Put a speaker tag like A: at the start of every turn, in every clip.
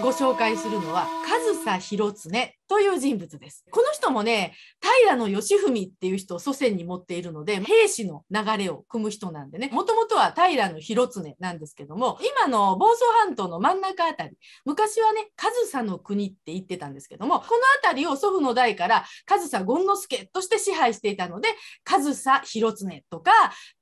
A: ご紹介するのは上総広常という人物です。この人もね、平義文っていう人を祖先に持っているので、兵士の流れを組む人なんでね、もともとは平広常なんですけども、今の房総半島の真ん中あたり、昔はね、上総の国って言ってたんですけども、この辺りを祖父の代から上総権之助として支配していたので、上総広常とか、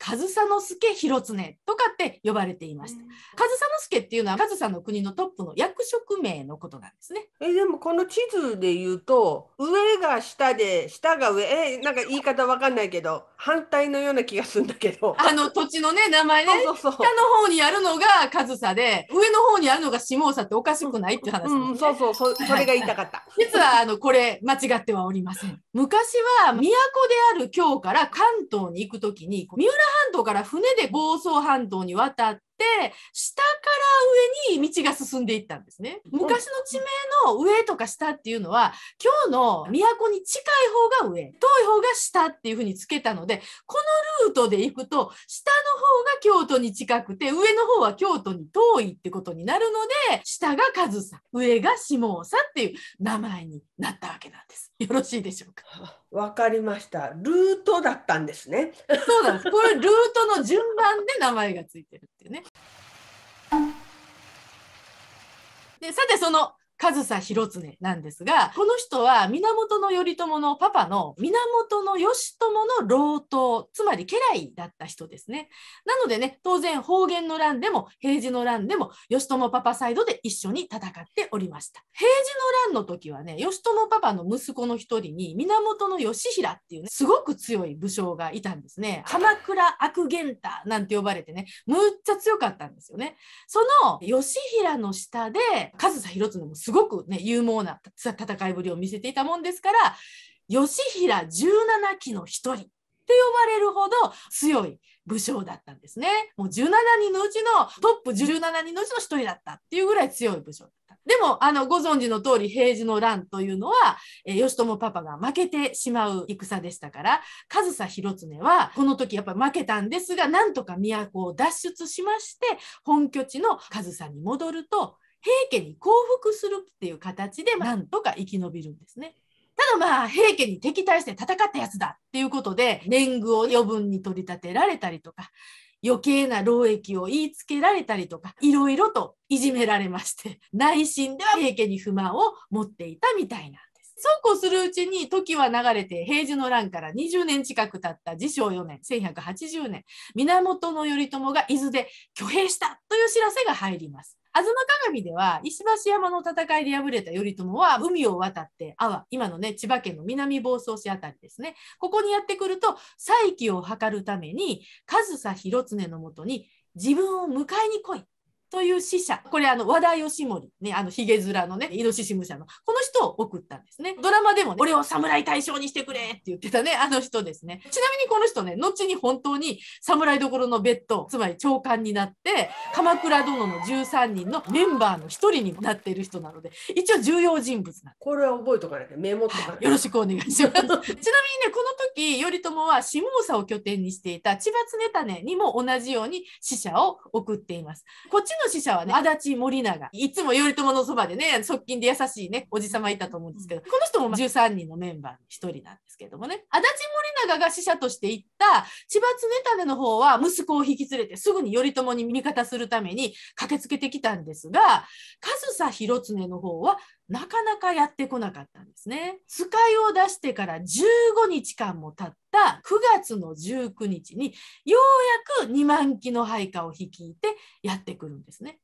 A: 上総之助広常とかって呼ばれていました。上総之助っていうのは上総の国のトップの役職名のことなんですね。え、でもこの地図で言うと上が下で下が上えなんか言い方わかんないけど反対のような気がするんだけどあの土地のね名前ねそうそうそう下の方にあるのが上総で上の方にあるのが下総っておかしくないって話、ねうんうん、そうそうそそれが言いたかった 実はあのこれ間違ってはおりません昔は都である京から関東に行くときに三浦半島から船で房総半島に渡って、下から上に道が進んでいったんですね。昔の地名の上とか下っていうのは、今日の都に近い方が上、遠い方が下っていうふうにつけたので、このルートで行くと、下の方が京都に近くて、上の方は京都に遠いってことになるので、下が上総、上が下総っていう名前になったわけなんです。よろしいでしょうか。わかりました。ルートだったんですね。そうなんです。これルートの順番で名前がついてるっていうね。でさてその上総広常なんですが、この人は源頼朝のパパの源義朝の老頭、つまり家来だった人ですね。なのでね、当然方言の乱でも平治の乱でも義朝パパサイドで一緒に戦っておりました。平治の乱の時はね、義朝パパの息子の一人に源義平っていうね、すごく強い武将がいたんですね。鎌倉悪源太なんて呼ばれてね、むっちゃ強かったんですよね。その義平の下で上総広常もすすごくね勇猛な戦いぶりを見せていたもんですから義平17期の一人って呼ばれるほど強い武将だったんですね。もう17人のうちのトップ17人のうちの1人だったっていうぐらい強い武将だった。でもあのご存知の通り平治の乱というのは、えー、義朝パパが負けてしまう戦でしたから上総広常はこの時やっぱり負けたんですがなんとか都を脱出しまして本拠地の上総に戻ると平家に降伏するっていう形でなんとか生き延びるんですね。ただまあ平家に敵対して戦ったやつだっていうことで年貢を余分に取り立てられたりとか余計な労役を言いつけられたりとかいろいろといじめられまして内心では平家に不満を持っていたみたいなそうこうするうちに時は流れて平治の乱から20年近く経った治承4年1180年源頼朝が伊豆で挙兵したという知らせが入ります。吾妻鏡では石橋山の戦いで敗れた頼朝は海を渡って阿波今のね千葉県の南房総市辺りですねここにやってくると再起を図るために上総広常のもとに自分を迎えに来いという死者、これあの和田義盛、ね、あのヒゲ面のね、イノシシ武者の、この人を送ったんですね。ドラマでも、ね、俺を侍対象にしてくれって言ってたね、あの人ですね。ちなみにこの人ね、後に本当に侍どころの別途、つまり長官になって、鎌倉殿の13人のメンバーの一人になっている人なので、一応重要人物なんこれは覚えとかなきゃ、メモとかよろしくお願いします。ちなみにね、この時、頼朝は下総を拠点にしていた千葉常胤にも同じように使者を送っています。こっちの使者はね、足立森永。いつも頼朝のそばでね、側近で優しいね、おじさまいたと思うんですけど、この人も13人のメンバーの一人なんですけどもね、足立森永が使者として行った千葉常胤の方は息子を引き連れてすぐに頼朝に味方するために駆けつけてきたんですが、上総広常の方はなかなかやってこなかったんですね。使いを出してから15日間も経った9月の19日にようやく2万機の配下を率いてやってくるんですね。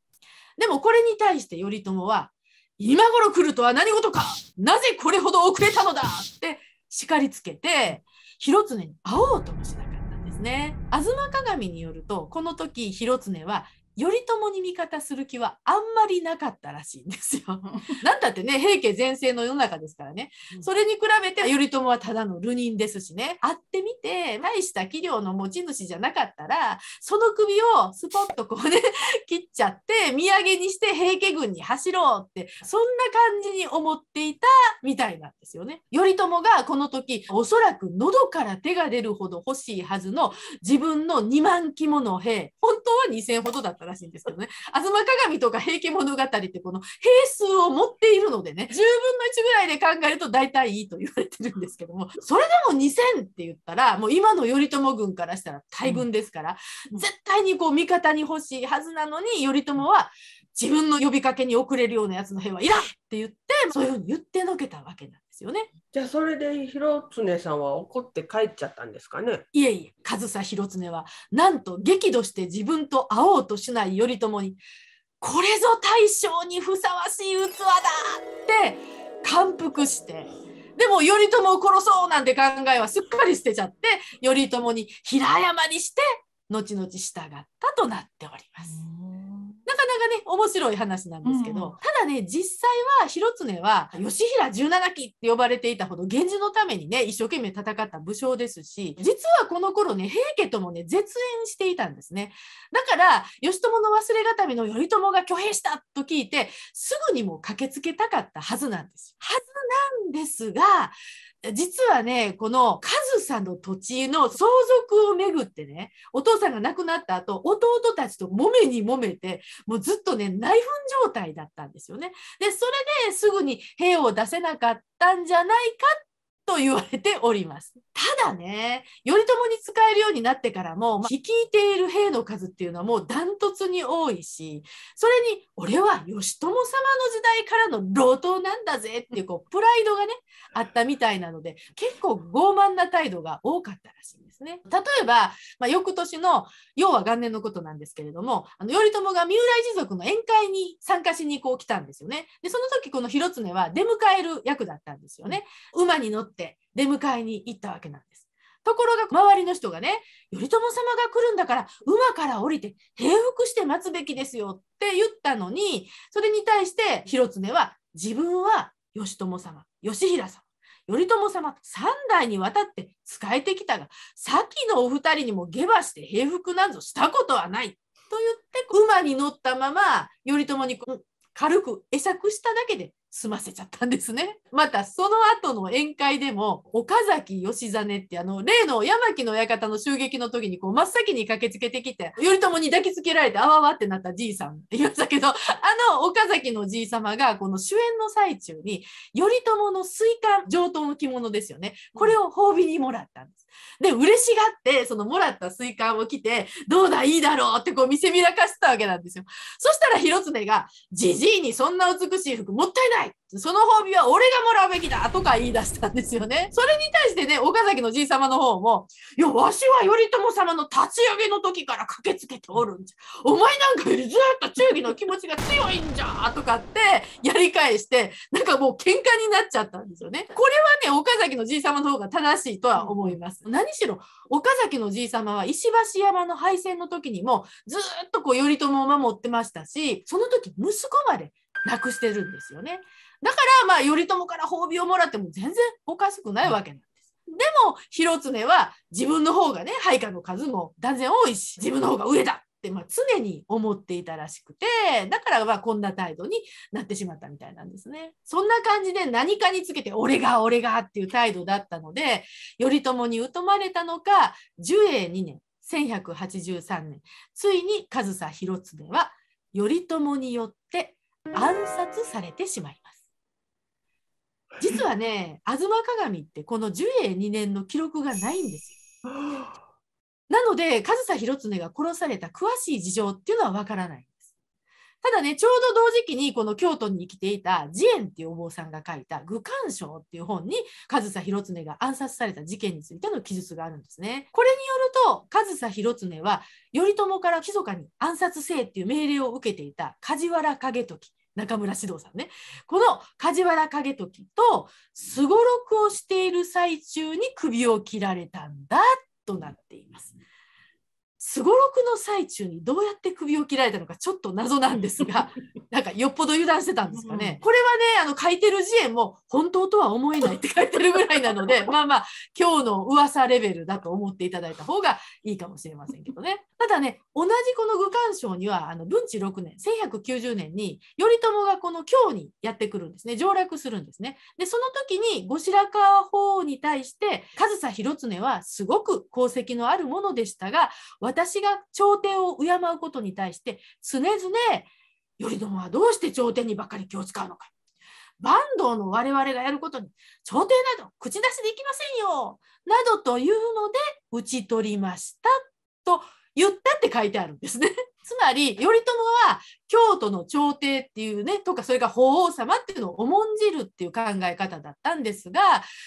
A: でもこれに対して頼朝は今頃来るとは何事かなぜこれほど遅れたのだって叱りつけて広常に会おうともしなかったんですね。吾妻鏡によるとこの時広常は頼朝に味方する気はあんまりなかったらしいんですよ。なんだってね平家全盛の世の中ですからね、うん、それに比べて頼朝はただの流人ですしね会ってみて大した器量の持ち主じゃなかったらその首をスポッとこうね 切っちゃって土産にして平家軍に走ろうってそんな感じに思っていたみたいなんですよね。頼朝がこの時おそらく喉から手が出るほど欲しいはずの自分の2万着物の兵本当は2,000ほどだったらしいんですけどね「吾妻鏡」とか「平家物語」ってこの平数を持っているのでね10分の1ぐらいで考えると大体いいと言われてるんですけどもそれでも2,000って言ったらもう今の頼朝軍からしたら大軍ですから、うん、絶対にこう味方に欲しいはずなのに頼朝は自分の呼びかけに遅れるようなやつの兵はいらんって言ってそういうふうに言ってのけたわけなんですよね。じゃあそれで広常さんは怒って帰っちゃったんですかねいえいえ上総広常はなんと激怒して自分と会おうとしない頼朝に「これぞ大将にふさわしい器だ!」って感服してでも頼朝を殺そうなんて考えはすっかり捨てちゃって頼朝に平山にして後々従ったとなっております。なかね面白い話なんですけど、うん、ただね実際は広常は義平十七期って呼ばれていたほど源氏のためにね一生懸命戦った武将ですし実はこの頃ね平家ともね絶縁していたんですねだから義朝の忘れための頼朝が挙兵したと聞いてすぐにも駆けつけたかったはずなんです。はずなんですが実はねこの上総の土地の相続をめぐってねお父さんが亡くなった後弟たちと揉めに揉めてもうずっとね内紛状態だったんですよね。でそれですぐに兵を出せなかったんじゃないかと言われております。ただね、頼朝に使えるようになってからも、まあ、率いている兵の数っていうのはもうダントツに多いし、それに、俺は義朝様の時代からの老頭なんだぜっていう、こう、プライドがね、あったみたいなので、結構傲慢な態度が多かったらしいんですね。例えば、まあ、翌年の、要は元年のことなんですけれども、あの頼朝が三浦一族の宴会に参加しにこう来たんですよね。で、その時この広常は出迎える役だったんですよね。馬に乗っって出迎えに行ったわけなんです。ところが周りの人がね頼朝様が来るんだから馬から降りて平伏して待つべきですよって言ったのにそれに対して広常は自分は義朝様義平様頼朝様3代にわたって仕えてきたが先のお二人にも下馬して平伏なんぞしたことはないと言って馬に乗ったまま頼朝に軽く会釈しただけで済ませちゃったんですね。またその後の宴会でも岡崎義実ってあの例の山木の館の襲撃の時にこう真っ先に駆けつけてきて頼朝に抱きつけられてあわわってなったじいさんっていましたけどあの岡崎のじい様がこの主演の最中に頼朝の水管上等の着物ですよねこれを褒美にもらったんです。で嬉しがってそのもらったスイカを着てどうだいいだろうってこう見せびらかしてたわけなんですよそしたら広常が「じじいにそんな美しい服もったいないその褒美は俺がもらうべきだとか言い出したんですよね。それに対してね、岡崎のじい様の方も、いや、わしは頼朝様の立ち上げの時から駆けつけておるんじゃ。お前なんかよりずっと忠義の気持ちが強いんじゃとかってやり返して、なんかもう喧嘩になっちゃったんですよね。これはね、岡崎のじい様の方が正しいとは思います。何しろ、岡崎のじい様は石橋山の敗戦の時にもずっとこう頼朝を守ってましたし、その時息子までなくしてるんですよね。だからまあ頼朝から褒美をもらっても全然おかしくないわけなんです。でも広常は自分の方がね配下の数も断然多いし自分の方が上だってまあ常に思っていたらしくてだからまあこんな態度になってしまったみたいなんですね。そんな感じで何かにつけて「俺が俺が」っていう態度だったので頼朝に疎まれたのか寿永2年1183年ついに上総広常は頼朝によって暗殺されてしまいます。実はね、吾妻鏡ってこの寿永2年の記録がないんですよ。なので、上総広常が殺された詳しい事情っていうのはわからない。ただね、ちょうど同時期にこの京都に来ていたエンっていうお坊さんが書いた愚官賞っていう本に上総広常が暗殺された事件についての記述があるんですね。これによると上総広常は頼朝から密かに暗殺せえっていう命令を受けていた梶原景時中村獅童さんね。この梶原景時とすごろくをしている最中に首を切られたんだとなる。すごろくの最中にどうやって首を切られたのかちょっと謎なんですが なんかよっぽど油断してたんですかね。これはねあの書いてる字絵も本当とは思えないって書いてるぐらいなので まあまあ今日の噂レベルだと思っていただいた方がいいかもしれませんけどね。ただね同じこの愚官賞にはあの文治6年1190年に頼朝がこの京にやってくるんですね上洛するんですね。でその時に後白河法皇に対して上総広常はすごく功績のあるものでしたが私私が朝廷を敬うことに対して常々頼朝はどうして朝廷にばっかり気を使うのか坂東の我々がやることに朝廷など口出しできませんよなどというので討ち取りましたと言ったって書いてあるんですね。つまり頼朝は京都の朝廷っていうねとかそれが法皇様っていうのを重んじるっていう考え方だったんですが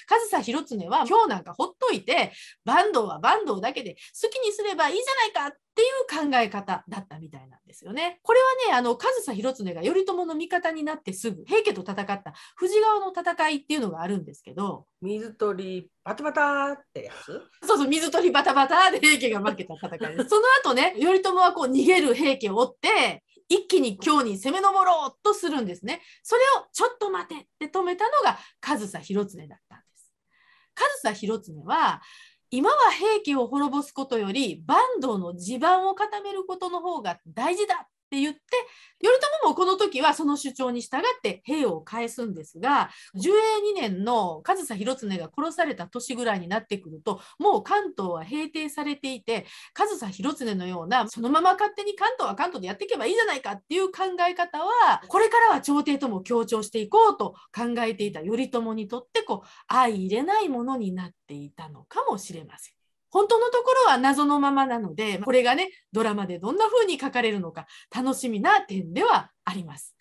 A: 上総広常は今日なんかほっといて坂東は坂東だけで好きにすればいいじゃないかっていう考え方だったみたいなんですよね。これはねあの上総広常が頼朝の味方になってすぐ平家と戦った藤川の戦いっていうのがあるんですけど水鳥バタバタってやつそうそう水鳥バタバタで平家が負けた戦いです。その後ね頼朝はこう逃げる平家を追って一気に今日に攻め上ろうとするんですね。それをちょっと待てって止めたのが上総広常だったんです。上総広常は今は兵器を滅ぼすことより坂東の地盤を固めることの方が大事だっって言って頼朝もこの時はその主張に従って兵を返すんですが寿永2年の上総広常が殺された年ぐらいになってくるともう関東は平定されていて上総広常のようなそのまま勝手に関東は関東でやっていけばいいじゃないかっていう考え方はこれからは朝廷とも協調していこうと考えていた頼朝にとってこう相入れないものになっていたのかもしれません。本当のところは謎のままなのでこれがねドラマでどんな風に書かれるのか楽しみな点ではあります。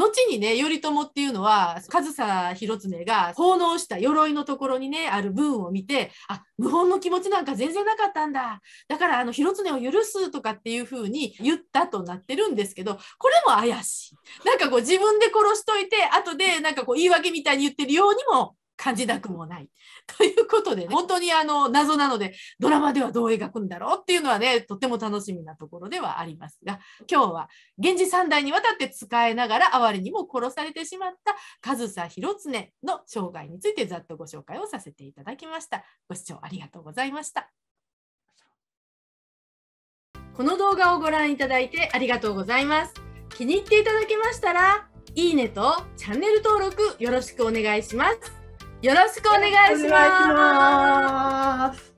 A: 後にね頼朝っていうのは上総広常が奉納した鎧のところにねある文を見てあ無本の気持ちなんか全然なかったんだだからあの広常を許すとかっていう風に言ったとなってるんですけどこれも怪しいなんかこう自分で殺しといて後でなんかこう言い訳みたいに言ってるようにも感じなくもない。ということで、本当にあの謎なのでドラマではどう描くんだろうっていうのはねとても楽しみなところではありますが今日は源氏三代にわたって使えながら哀れにも殺されてしまった上総広常の生涯についてざっとご紹介をさせていただきました。ご視聴ありがとうございました。この動画をご覧いただいてありがとうございます。気に入っていただけましたら、いいねとチャンネル登録よろしくお願いします。よろしくお願いします。